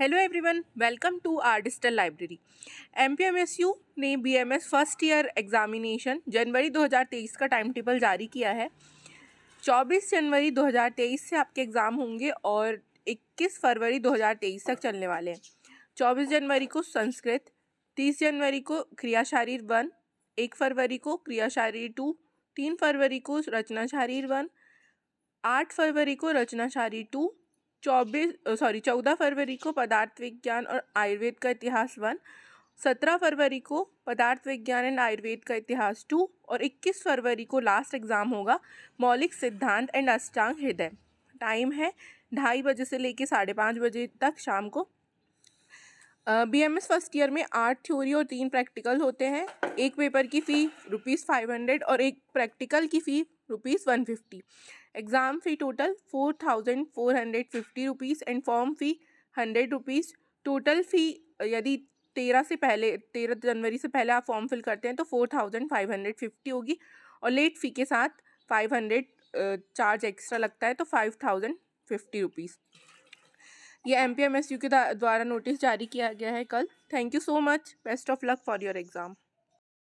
hello everyone welcome to our digital library M P M S U ने B M S first year examination जनवरी 2023 का time table जारी किया है 24 जनवरी 2023 से आपके एग्ज़ाम होंगे और 21 फरवरी 2023 तक चलने वाले हैं 24 जनवरी को संस्कृत 30 जनवरी को क्रिया शारीर वन एक फरवरी को क्रिया शारीर टू तीन फरवरी को रचना शारीर वन आठ फरवरी को रचना शारीर टू चौबीस सॉरी चौदह फरवरी को पदार्थ विज्ञान और आयुर्वेद का इतिहास वन सत्रह फरवरी को पदार्थ विज्ञान एंड आयुर्वेद का इतिहास टू और इक्कीस फरवरी को लास्ट एग्ज़ाम होगा मौलिक सिद्धांत एंड अष्टांग हृदय टाइम है ढाई बजे से लेकर साढ़े पाँच बजे तक शाम को B M S first year में आठ थ्योरी और तीन प्रैक्टिकल होते हैं एक पेपर की फ़ी रुपीज़ फाइव हंड्रेड और एक प्रैक्टिकल की fee rupees one fifty exam fee total four thousand four hundred fifty rupees and form fee hundred rupees total fee यदि तेरह से पहले तेरह जनवरी से पहले आप फॉर्म फिल करते हैं तो four thousand five hundred fifty होगी और लेट फ़ी के साथ फाइव हंड्रेड चार्ज एक्स्ट्रा लगता है तो फाइव थाउजेंड फिफ्टी रुपीज़ ये M P M S U के द्वारा नोटिस जारी किया गया है कल thank you so much best of luck for your exam